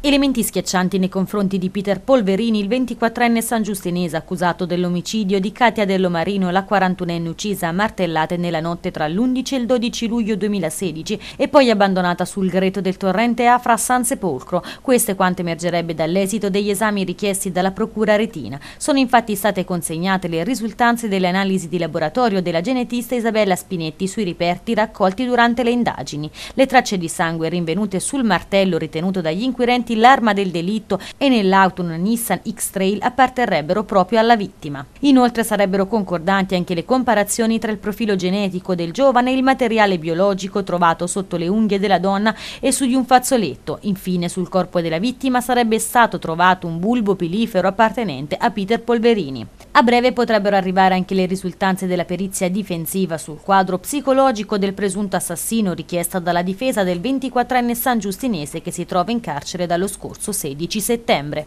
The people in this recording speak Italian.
Elementi schiaccianti nei confronti di Peter Polverini, il 24enne San Giustinese accusato dell'omicidio di Katia Dellomarino, la 41enne uccisa a martellate nella notte tra l'11 e il 12 luglio 2016 e poi abbandonata sul greto del torrente Afra San Sepolcro. Questo è quanto emergerebbe dall'esito degli esami richiesti dalla procura retina. Sono infatti state consegnate le risultanze delle analisi di laboratorio della genetista Isabella Spinetti sui riperti raccolti durante le indagini. Le tracce di sangue rinvenute sul martello ritenuto dagli inquirenti aventi l'arma del delitto e nell'auto una Nissan X-Trail apparterrebbero proprio alla vittima. Inoltre sarebbero concordanti anche le comparazioni tra il profilo genetico del giovane e il materiale biologico trovato sotto le unghie della donna e su di un fazzoletto. Infine sul corpo della vittima sarebbe stato trovato un bulbo pilifero appartenente a Peter Polverini. A breve potrebbero arrivare anche le risultanze della perizia difensiva sul quadro psicologico del presunto assassino richiesta dalla difesa del 24enne San Giustinese che si trova in carcere dal lo scorso 16 settembre.